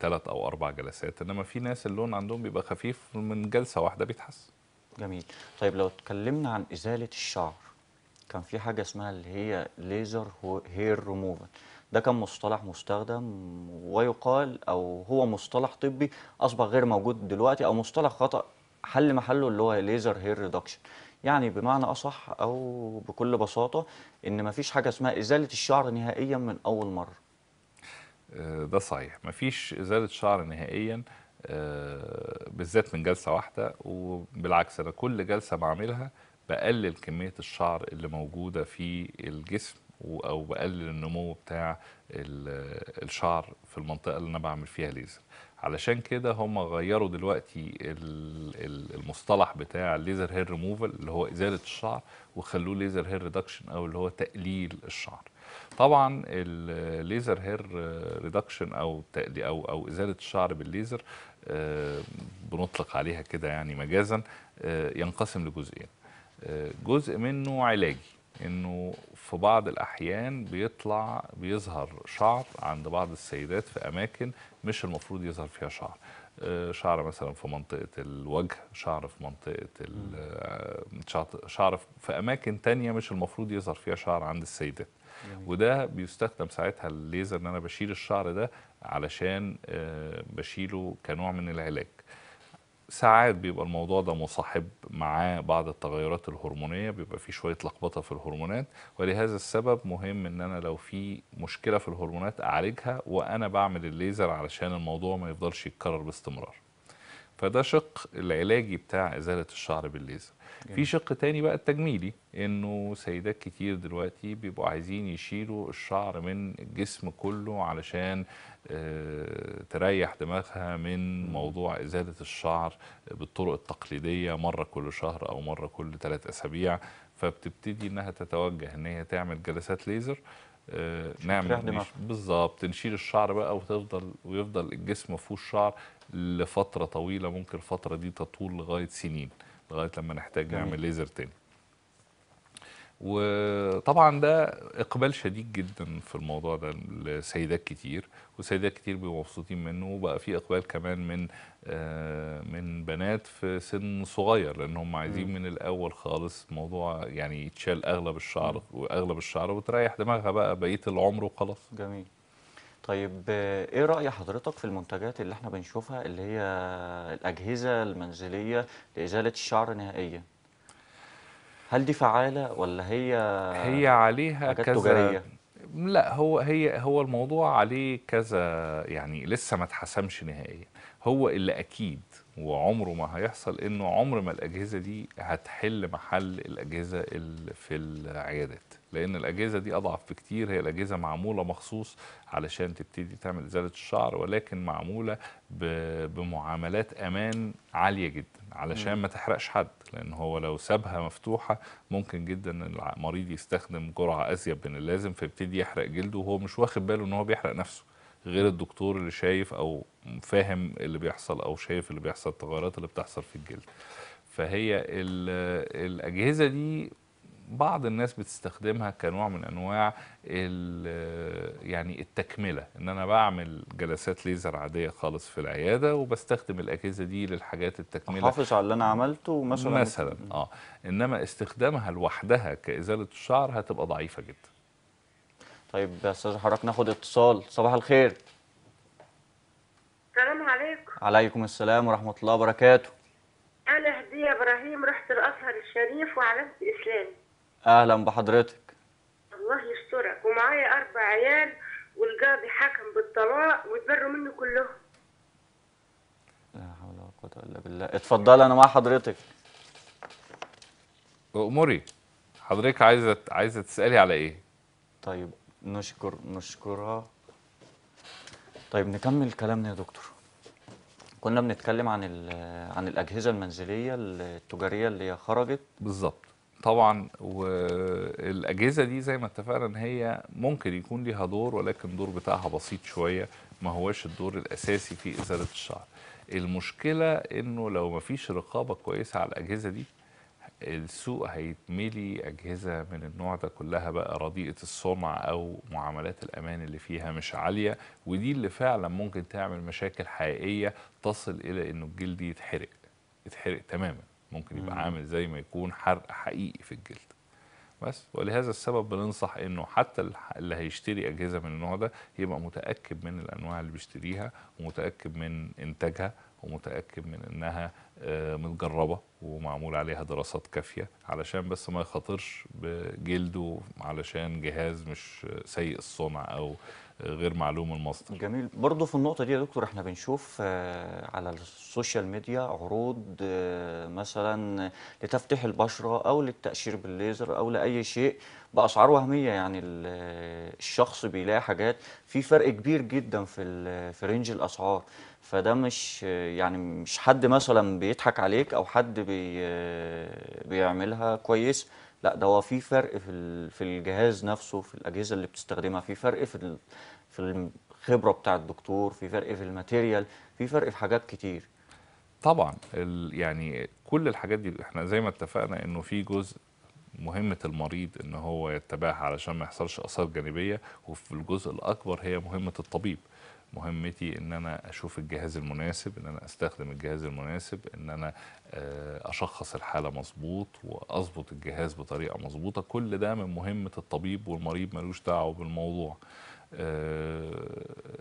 ثلاث او اربع جلسات انما في ناس اللون عندهم بيبقى خفيف من جلسه واحده بيتحسن جميل طيب لو اتكلمنا عن ازاله الشعر كان في حاجه اسمها اللي هي ليزر هير ريموفال ده كان مصطلح مستخدم ويقال او هو مصطلح طبي اصبح غير موجود دلوقتي او مصطلح خطا حل محله اللي هو ليزر هير ريدكشن يعني بمعنى اصح او بكل بساطه ان مفيش حاجه اسمها ازاله الشعر نهائيا من اول مره آه، ده صحيح مفيش ازاله شعر نهائيا آه، بالذات من جلسه واحده وبالعكس انا كل جلسه بعملها بقلل كميه الشعر اللي موجوده في الجسم او بقلل النمو بتاع الشعر في المنطقه اللي انا بعمل فيها ليزر علشان كده هم غيروا دلوقتي المصطلح بتاع الليزر هير ريموفل اللي هو ازاله الشعر وخلوه ليزر هير ريدكشن او اللي هو تقليل الشعر طبعا الليزر هير ريدكشن او او او ازاله الشعر بالليزر آه، بنطلق عليها كده يعني مجازا آه، ينقسم لجزئين جزء منه علاجي انه في بعض الاحيان بيطلع بيظهر شعر عند بعض السيدات في اماكن مش المفروض يظهر فيها شعر آه، شعر مثلا في منطقه الوجه شعر في منطقه آه، شعر في اماكن تانية مش المفروض يظهر فيها شعر عند السيدات وده بيستخدم ساعتها الليزر ان انا بشيل الشعر ده علشان آه، بشيله كنوع من العلاج ساعات بيبقى الموضوع ده مصاحب معاه بعض التغيرات الهرمونيه بيبقى في شويه لخبطه في الهرمونات ولهذا السبب مهم ان انا لو في مشكله في الهرمونات اعالجها وانا بعمل الليزر علشان الموضوع ما يفضلش يتكرر باستمرار فده شق العلاجي بتاع ازاله الشعر بالليزر جميل. في شق تاني بقى التجميلي انه سيدات كتير دلوقتي بيبقوا عايزين يشيلوا الشعر من الجسم كله علشان آه، تريح دماغها من موضوع ازاله الشعر بالطرق التقليديه مره كل شهر او مره كل ثلاث اسابيع فبتبتدي انها تتوجه ان هي تعمل جلسات ليزر آه، نعمل بالظبط نشيل الشعر بقى وتفضل ويفضل الجسم ما فيهوش شعر لفتره طويله ممكن الفتره دي تطول لغايه سنين لغايه لما نحتاج نعمل ليزر تاني وطبعا ده اقبال شديد جدا في الموضوع ده لسيدات كتير وسيدات كتير بيبقوا مبسوطين منه وبقى في اقبال كمان من آه، من بنات في سن صغير لان هم عايزين من الاول خالص موضوع يعني يتشال اغلب الشعر واغلب الشعر وتريح دماغها بقى بقيه العمر وخلاص جميل طيب آه، ايه راي حضرتك في المنتجات اللي احنا بنشوفها اللي هي الاجهزه المنزليه لازاله الشعر نهائيا هل دي فعاله ولا هي هي عليها كذا تجارية؟ لا هو هي هو الموضوع عليه كذا يعني لسه ما اتحسمش نهائيا هو اللي اكيد وعمره ما هيحصل انه عمر ما الاجهزه دي هتحل محل الاجهزه اللي في العيادات لان الاجهزه دي اضعف بكتير هي الاجهزه معموله مخصوص علشان تبتدي تعمل ازاله الشعر ولكن معموله بمعاملات امان عاليه جدا علشان ما تحرقش حد لان هو لو سابها مفتوحه ممكن جدا المريض يستخدم جرعه ازيد من اللازم فيبتدي يحرق جلده وهو مش واخد باله ان هو بيحرق نفسه غير الدكتور اللي شايف او فاهم اللي بيحصل او شايف اللي بيحصل التغيرات اللي بتحصل في الجلد فهي الاجهزه دي بعض الناس بتستخدمها كنوع من انواع يعني التكمله ان انا بعمل جلسات ليزر عاديه خالص في العياده وبستخدم الاجهزه دي للحاجات التكمله احافظ على اللي انا عملته مثلا مثلا اه انما استخدامها لوحدها كازاله الشعر هتبقى ضعيفه جدا طيب يا استاذ حضرتك ناخد اتصال صباح الخير السلام عليكم عليكم السلام ورحمه الله وبركاته انا هديه ابراهيم رحت الازهر الشريف وعلمت اسلامي اهلا بحضرتك الله يسترك ومعايا اربع عيال والقاضي حكم بالطلاق وتبروا مني كلهم لا حول ولا قوه الا بالله اتفضلي انا مع حضرتك اموري حضرتك عايزه عايزه تسالي على ايه طيب نشكر نشكرها طيب نكمل كلامنا يا دكتور كنا بنتكلم عن عن الاجهزه المنزليه التجاريه اللي خرجت بالظبط طبعا والاجهزه دي زي ما اتفقنا ان هي ممكن يكون ليها دور ولكن الدور بتاعها بسيط شويه ما هوش الدور الاساسي في ازاله الشعر المشكله انه لو ما فيش رقابه كويسه على الاجهزه دي السوق هيتملي اجهزه من النوع ده كلها بقى رديئه الصنع او معاملات الامان اللي فيها مش عاليه ودي اللي فعلا ممكن تعمل مشاكل حقيقيه تصل الى انه الجلد يتحرق يتحرق تماما ممكن يبقى عامل زي ما يكون حرق حقيقي في الجلد بس ولهذا السبب بننصح انه حتى اللي هيشتري اجهزه من النوع ده يبقى متاكد من الانواع اللي بيشتريها ومتاكد من انتاجها ومتاكد من انها آه، متجربه ومعمول عليها دراسات كافيه علشان بس ما يخاطرش بجلده علشان جهاز مش سيء الصنع او غير معلوم المصدر جميل برضه في النقطه دي يا دكتور احنا بنشوف آه، على السوشيال ميديا عروض آه، مثلا لتفتح البشره او للتقشير بالليزر او لاي شيء باسعار وهميه يعني آه، الشخص بيلاقي حاجات في فرق كبير جدا في في رينج الاسعار فده مش يعني مش حد مثلا بيضحك عليك او حد بي بيعملها كويس لا ده هو في فرق في في الجهاز نفسه في الاجهزه اللي بتستخدمها في فرق في في الخبره بتاع الدكتور في فرق في الماتيريال في فرق في حاجات كتير طبعا يعني كل الحاجات دي احنا زي ما اتفقنا انه في جزء مهمة المريض ان هو يتبعها علشان ما يحصلش اثار جانبية وفي الجزء الاكبر هي مهمة الطبيب مهمتي ان انا اشوف الجهاز المناسب ان انا استخدم الجهاز المناسب ان انا آه، اشخص الحاله مظبوط واظبط الجهاز بطريقه مظبوطه كل ده من مهمه الطبيب والمريض ملوش دعوه بالموضوع آه،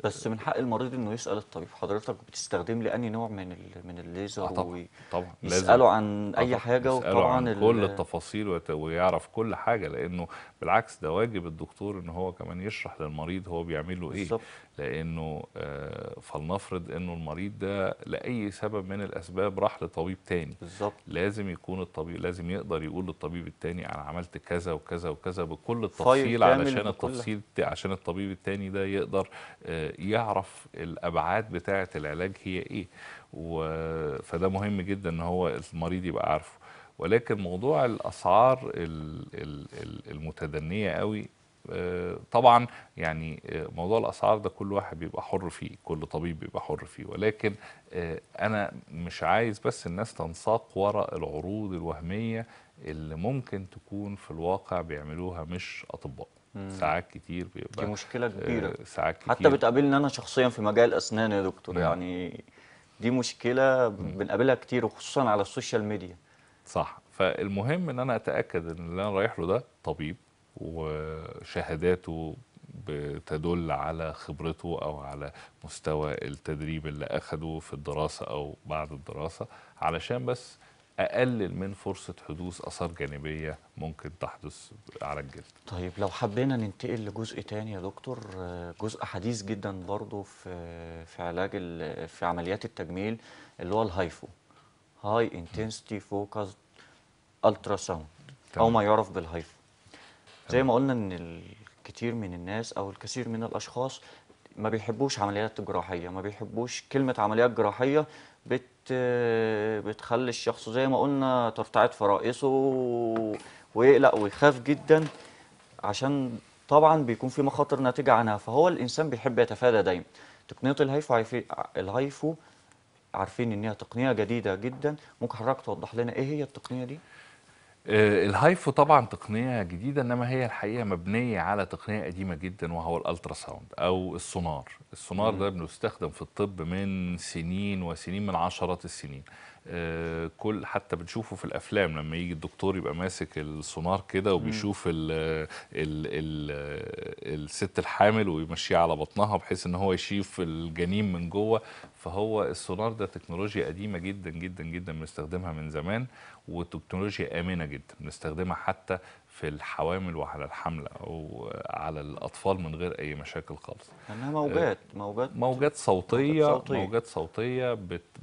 بس من حق المريض انه يسال الطبيب حضرتك بتستخدم لي اي نوع من من الليزر آه طبعا طبعا يساله عن اي أه، حاجه وطبعا عن كل التفاصيل ويعرف كل حاجه لانه بالعكس ده واجب الدكتور ان هو كمان يشرح للمريض هو بيعمل له ايه بالزبط. لانه آه، فلنفرض انه المريض ده لاي سبب من الاسباب راح لطبيب تاني بالزبط. لازم يكون الطبيب لازم يقدر يقول للطبيب التاني انا عملت كذا وكذا وكذا بكل التفصيل علشان التفصيل عشان الطبيب التاني ده يقدر آه، يعرف الابعاد بتاعه العلاج هي ايه فده مهم جدا ان هو المريض يبقى عارفه ولكن موضوع الاسعار المتدنيه قوي آه، طبعا يعني آه، موضوع الاسعار ده كل واحد بيبقى حر فيه كل طبيب بيبقى حر فيه ولكن آه، انا مش عايز بس الناس تنساق وراء العروض الوهميه اللي ممكن تكون في الواقع بيعملوها مش اطباء ساعات كتير بيبقى دي مشكله كبيره ساعات كتير حتى بتقابلني انا شخصيا في مجال اسنان يا دكتور مم. نعم. يعني دي مشكله بنقابلها كتير وخصوصا على السوشيال ميديا صح فالمهم ان انا اتاكد ان اللي انا رايح له ده طبيب وشهاداته بتدل على خبرته او على مستوى التدريب اللي اخده في الدراسه او بعد الدراسه علشان بس اقلل من فرصه حدوث اثار جانبيه ممكن تحدث على الجلد. طيب لو حبينا ننتقل لجزء تاني يا دكتور جزء حديث جدا برضه في في علاج في عمليات التجميل اللي هو الهايفو هاي انتنستي فوكس الترا ساوند او ما يعرف بالهايفا زي ما قلنا ان الكثير من الناس او الكثير من الاشخاص ما بيحبوش عمليات جراحيه ما بيحبوش كلمه عمليات جراحيه بت بتخلي الشخص زي ما قلنا ترتعد فرائصه ويقلق ويخاف جدا عشان طبعا بيكون في مخاطر ناتجه عنها فهو الانسان بيحب يتفادى دايما تقنيه الهايفو عارفين الهايفو عارفين ان هي تقنيه جديده جدا ممكن حضرتك توضح لنا ايه هي التقنيه دي آه، الهايفو طبعا تقنيه جديده انما هي الحقيقه مبنيه على تقنيه قديمه جدا وهو الالترا ساوند او السونار السونار ده بنستخدم في الطب من سنين وسنين من عشرات السنين آه، كل حتى بنشوفه في الافلام لما يجي الدكتور يبقى ماسك السونار كده وبيشوف ال آه، ال ال آه، الست الحامل ويمشيها على بطنها بحيث ان هو يشيف الجنين من جوه فهو السونار ده تكنولوجيا قديمه جدا جدا جدا بنستخدمها من زمان وتكنولوجيا امنه جدا بنستخدمها حتى في الحوامل وعلى الحملة وعلى الأطفال من غير أي مشاكل خالص لأنها موجات آه، موجات موجات صوتية موجات صوتية, موجات صوتية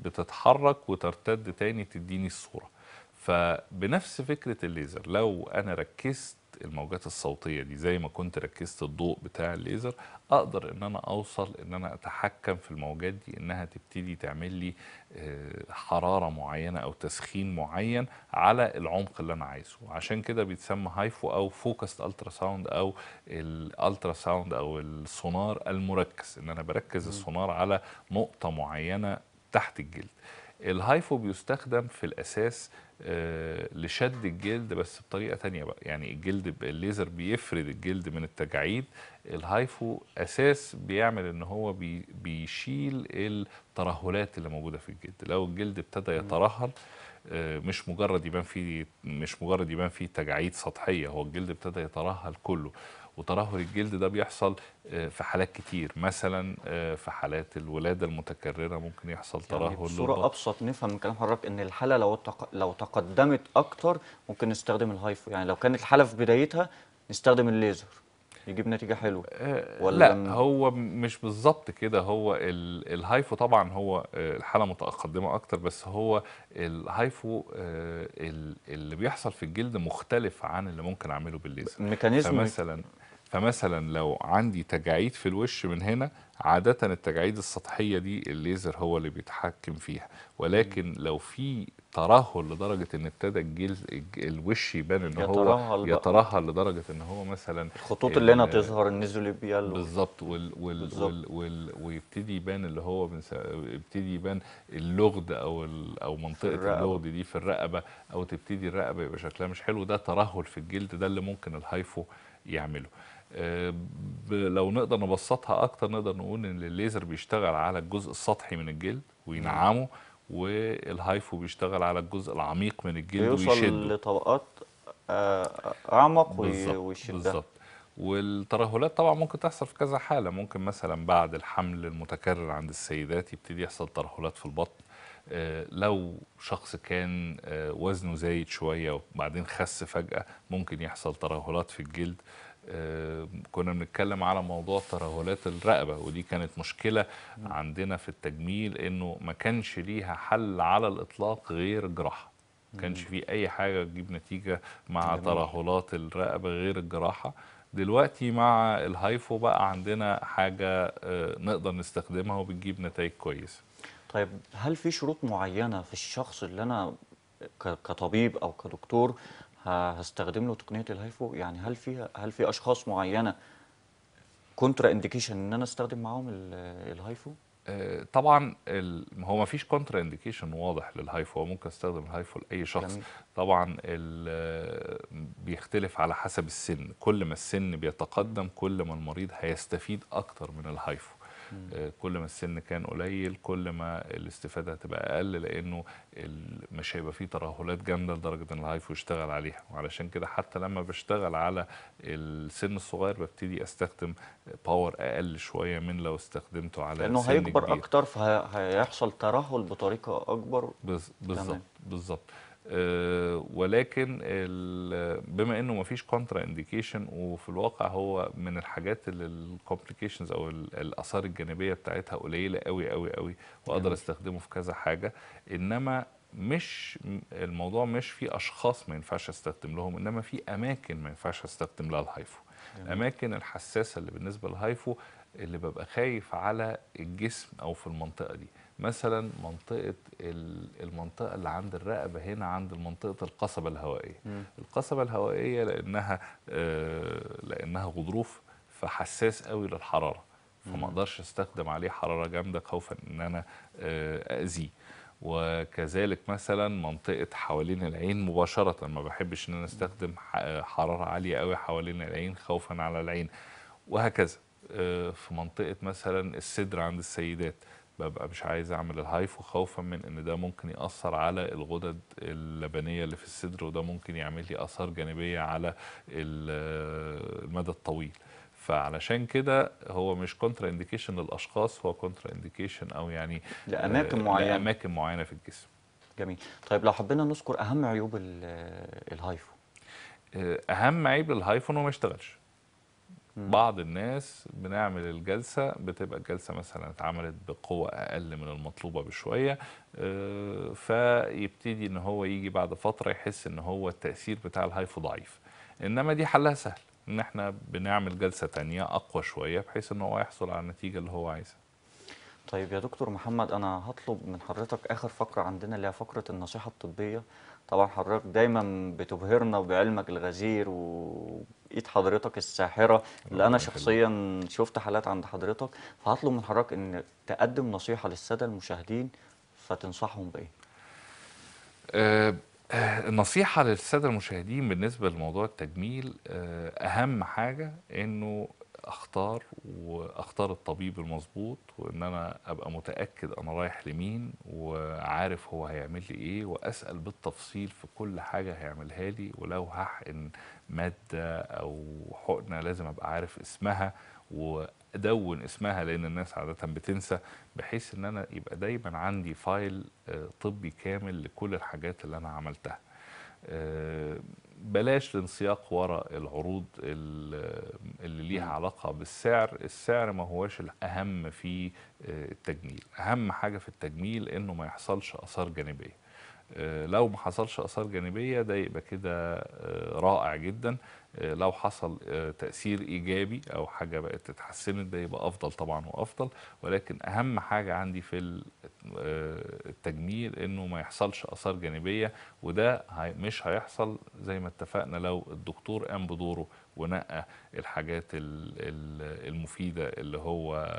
بتتحرك وترتد تاني تديني الصورة فبنفس فكرة الليزر لو أنا ركزت الموجات الصوتيه دي زي ما كنت ركزت الضوء بتاع الليزر اقدر ان انا اوصل ان انا اتحكم في الموجات دي انها تبتدي تعمل لي آه، حراره معينه او تسخين معين على العمق اللي انا عايزه عشان كده بيتسمى هايفو او فوكست الترا ساوند او الالترا ساوند او السونار المركز ان انا بركز السونار على نقطه معينه تحت الجلد الهايفو بيستخدم في الاساس آه، لشد الجلد بس بطريقه تانية بقى يعني الجلد الليزر بيفرد الجلد من التجاعيد الهايفو اساس بيعمل ان هو بيشيل الترهلات اللي موجوده في الجلد لو الجلد ابتدى يترهل آه، مش مجرد يبان فيه مش مجرد يبان فيه تجاعيد سطحيه هو الجلد ابتدى يترهل كله وترهل الجلد ده بيحصل آه، في حالات كتير مثلا آه، في حالات الولاده المتكرره ممكن يحصل يعني ترهل يعني بصوره ابسط نفهم من كلام حضرتك ان الحاله لو تق... لو تقدمت اكتر ممكن نستخدم الهايفو يعني لو كانت الحاله في بدايتها نستخدم الليزر يجيب نتيجه حلوه آه، ولا لا لم... هو مش بالظبط كده هو ال... الهايفو طبعا هو الحاله متقدمه اكتر بس هو الهايفو اللي بيحصل في الجلد مختلف عن اللي ممكن اعمله بالليزر ميكانيزم فمثلا فمثلا لو عندي تجاعيد في الوش من هنا عادة التجاعيد السطحية دي الليزر هو اللي بيتحكم فيها ولكن لو في ترهل لدرجة ان ابتدى الجلد الوش يبان ان هو يترهل لدرجة ان هو مثلا الخطوط اللي هنا تظهر النيزوليبيال بالظبط ويبتدي يبان اللي هو يبتدي يبان اللغد او او منطقة اللغد دي في الرقبة او تبتدي الرقبة يبقى شكلها مش حلو ده ترهل في الجلد ده اللي ممكن الهايفو يعمله آه، لو نقدر نبسطها اكتر نقدر نقول ان الليزر بيشتغل على الجزء السطحي من الجلد وينعمه والهايفو بيشتغل على الجزء العميق من الجلد ويوصل ويشده بيوصل لطبقات آه، اعمق ويشدها بالظبط والترهلات طبعا ممكن تحصل في كذا حاله ممكن مثلا بعد الحمل المتكرر عند السيدات يبتدي يحصل ترهلات في البطن آه، لو شخص كان وزنه زايد شويه وبعدين خس فجاه ممكن يحصل ترهلات في الجلد آه، كنا بنتكلم على موضوع ترهلات الرقبه ودي كانت مشكله عندنا في التجميل انه ما كانش ليها حل على الاطلاق غير الجراحه ما كانش في اي حاجه تجيب نتيجه مع ترهلات الرقبه غير الجراحه دلوقتي مع الهايفو بقى عندنا حاجه آه، نقدر نستخدمها وبتجيب نتائج كويسه طيب هل في شروط معينه في الشخص اللي انا كطبيب او كدكتور هستخدم له تقنيه الهايفو يعني هل في هل في اشخاص معينه كونترا انديكيشن ان انا استخدم معاهم الهايفو آه، طبعا هو ما فيش كونترا انديكيشن واضح للهايفو ممكن استخدم الهايفو لاي شخص طبعا بيختلف على حسب السن كل ما السن بيتقدم كل ما المريض هيستفيد اكتر من الهايفو آه، كل ما السن كان قليل كل ما الاستفاده هتبقى اقل لانه مش هيبقى فيه ترهلات جامده لدرجه ان الهايفو يشتغل عليها وعلشان كده حتى لما بشتغل على السن الصغير ببتدي استخدم باور اقل شويه من لو استخدمته على لانه هيكبر اكتر فهيحصل ترهل بطريقه اكبر بالظبط بالظبط آه، ولكن بما انه مفيش كونترا انديكيشن وفي الواقع هو من الحاجات اللي الكومبليكيشنز او الاثار الجانبيه بتاعتها قليله قوي قوي قوي واقدر استخدمه في كذا حاجه انما مش الموضوع مش في اشخاص ما ينفعش استخدم لهم انما في اماكن ما ينفعش استخدم لها الهايفو الاماكن الحساسه اللي بالنسبه للهايفو اللي ببقى خايف على الجسم او في المنطقه دي مثلا منطقه المنطقه اللي عند الرقبه هنا عند منطقه القصبه الهوائيه مم. القصبه الهوائيه لانها آه، لانها غضروف فحساس قوي للحراره فما اقدرش استخدم عليه حراره جامده خوفا ان انا آه، اذيه وكذلك مثلا منطقه حوالين العين مباشره ما بحبش ان انا استخدم حراره عاليه قوي حوالين العين خوفا على العين وهكذا آه، في منطقه مثلا الصدر عند السيدات ببقى مش عايز اعمل الهايفو خوفا من ان ده ممكن ياثر على الغدد اللبنيه اللي في الصدر وده ممكن يعمل لي اثار جانبيه على المدى الطويل فعلشان كده هو مش كونترا انديكيشن للاشخاص هو كونترا انديكيشن او يعني لاماكن آه، معينه لاماكن معينه في الجسم جميل طيب لو حبينا نذكر اهم عيوب الهايفو آه، اهم عيب للهايفو انه ما يشتغلش بعض الناس بنعمل الجلسه بتبقى الجلسه مثلا اتعملت بقوه اقل من المطلوبه بشويه آه، فيبتدي ان هو يجي بعد فتره يحس ان هو التاثير بتاع الهايفو ضعيف انما دي حلها سهل ان احنا بنعمل جلسه تانية اقوى شويه بحيث ان هو يحصل على النتيجه اللي هو عايزها طيب يا دكتور محمد انا هطلب من حضرتك اخر فقره عندنا اللي هي فقره النصيحه الطبيه طبعا حضرتك دايما بتبهرنا بعلمك الغزير وايد حضرتك الساحره اللي انا شخصيا شفت حالات عند حضرتك فهطلب من حضرتك ان تقدم نصيحه للساده المشاهدين فتنصحهم بايه؟ النصيحه آه، آه، للساده المشاهدين بالنسبه لموضوع التجميل آه، اهم حاجه انه اختار واختار الطبيب المظبوط وان انا ابقى متاكد انا رايح لمين وعارف هو هيعمل لي ايه واسال بالتفصيل في كل حاجه هيعملها لي ولو هحقن ماده او حقنه لازم ابقى عارف اسمها وادون اسمها لان الناس عاده بتنسى بحيث ان انا يبقى دايما عندي فايل آه، طبي كامل لكل الحاجات اللي انا عملتها آه، بلاش الانسياق وراء العروض اللي ليها علاقة بالسعر السعر ما هوش الأهم في آه، التجميل أهم حاجة في التجميل إنه ما يحصلش أثار جانبية آه، لو ما حصلش اثار جانبيه ده يبقى كده آه، رائع جدا آه، لو حصل آه، تأثير إيجابي أو حاجة بقت اتحسنت ده يبقى أفضل طبعا وأفضل ولكن أهم حاجة عندي في آه، التجميل إنه ما يحصلش آثار جانبية وده مش هيحصل زي ما اتفقنا لو الدكتور قام بدوره ونقى الحاجات المفيدة اللي هو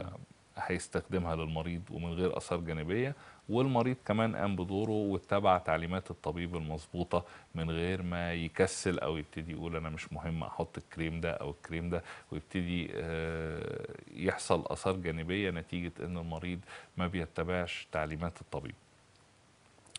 هيستخدمها للمريض ومن غير آثار جانبية والمريض كمان قام بدوره واتبع تعليمات الطبيب المظبوطه من غير ما يكسل او يبتدي يقول انا مش مهم احط الكريم ده او الكريم ده ويبتدي آه، يحصل اثار جانبيه نتيجه ان المريض ما بيتبعش تعليمات الطبيب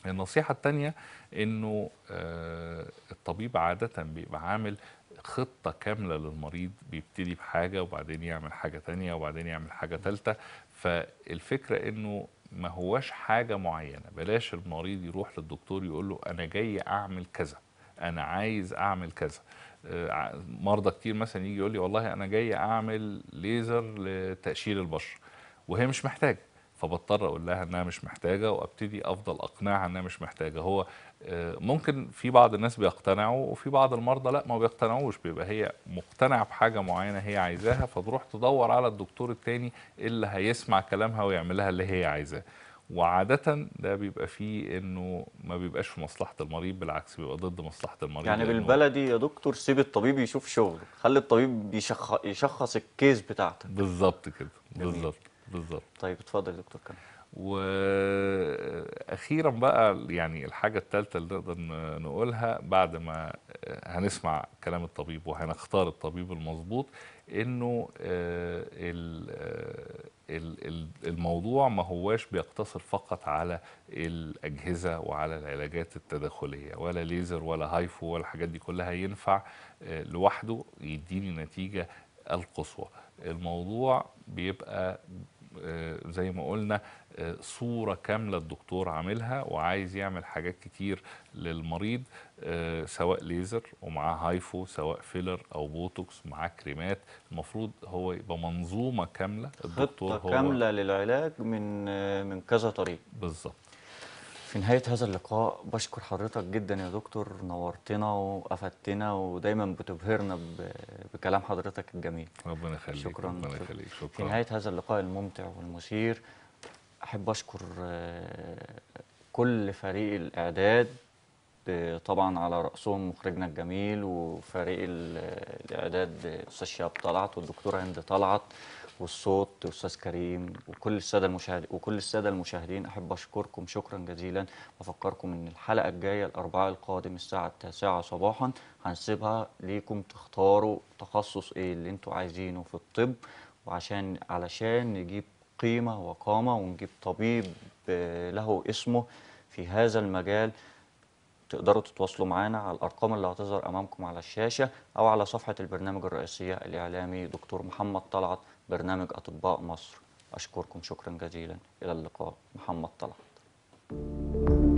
النصيحة الثانية انه آه، الطبيب عادة بيبقى عامل خطة كاملة للمريض بيبتدي بحاجة وبعدين يعمل حاجة تانية وبعدين يعمل حاجة تالتة فالفكرة انه ما هواش حاجه معينه بلاش المريض يروح للدكتور يقول له انا جاي اعمل كذا انا عايز اعمل كذا آه، مرضى كتير مثلا يجي يقول لي والله انا جاي اعمل ليزر لتقشير البشره وهي مش محتاجه فبضطر اقول لها انها مش محتاجه وابتدي افضل اقنعها انها مش محتاجه هو آه، ممكن في بعض الناس بيقتنعوا وفي بعض المرضى لا ما بيقتنعوش بيبقى هي مقتنعه بحاجه معينه هي عايزاها فتروح تدور على الدكتور التاني اللي هيسمع كلامها ويعملها اللي هي عايزاه وعادة ده بيبقى فيه انه ما بيبقاش في مصلحة المريض بالعكس بيبقى ضد مصلحة المريض يعني بالبلدي يا دكتور سيب الطبيب يشوف شغله خلي الطبيب يشخص الكيس بتاعتك بالظبط كده بالظبط بالظبط طيب اتفضل يا دكتور كمال واخيرا بقى يعني الحاجه الثالثه اللي نقدر نقولها بعد ما آه، هنسمع كلام الطبيب وهنختار الطبيب المظبوط انه آه، آه، الموضوع ما هواش بيقتصر فقط على الاجهزه وعلى العلاجات التداخليه ولا ليزر ولا هايفو ولا الحاجات دي كلها ينفع لوحده يديني نتيجه القصوى الموضوع بيبقى آه، زي ما قلنا آه، صورة كاملة الدكتور عاملها وعايز يعمل حاجات كتير للمريض آه، سواء ليزر ومعاه هايفو سواء فيلر او بوتوكس معاه كريمات المفروض هو يبقى منظومة كاملة الدكتور خطة هو كاملة للعلاج من من كذا طريق بالظبط في نهاية هذا اللقاء بشكر حضرتك جدا يا دكتور نورتنا وأفدتنا ودايما بتبهرنا بكلام حضرتك الجميل ربنا يخليك شكرا ربنا يخليك شكرا في نهاية هذا اللقاء الممتع والمثير أحب أشكر آه، كل فريق الإعداد آه، طبعا على رأسهم مخرجنا الجميل وفريق الإعداد الأستاذ شهاب طلعت والدكتورة هند طلعت والصوت استاذ كريم وكل الساده المشاهدين وكل الساده المشاهدين احب اشكركم شكرا جزيلا وافكركم ان الحلقه الجايه الاربعاء القادم الساعه 9 صباحا هنسيبها ليكم تختاروا تخصص ايه اللي انتم عايزينه في الطب وعشان علشان نجيب قيمه وقامه ونجيب طبيب آه، له اسمه في هذا المجال تقدروا تتواصلوا معانا على الارقام اللي هتظهر امامكم على الشاشه او على صفحه البرنامج الرئيسيه الاعلامي دكتور محمد طلعت برنامج أطباء مصر أشكركم شكرا جزيلا إلى اللقاء محمد طلعت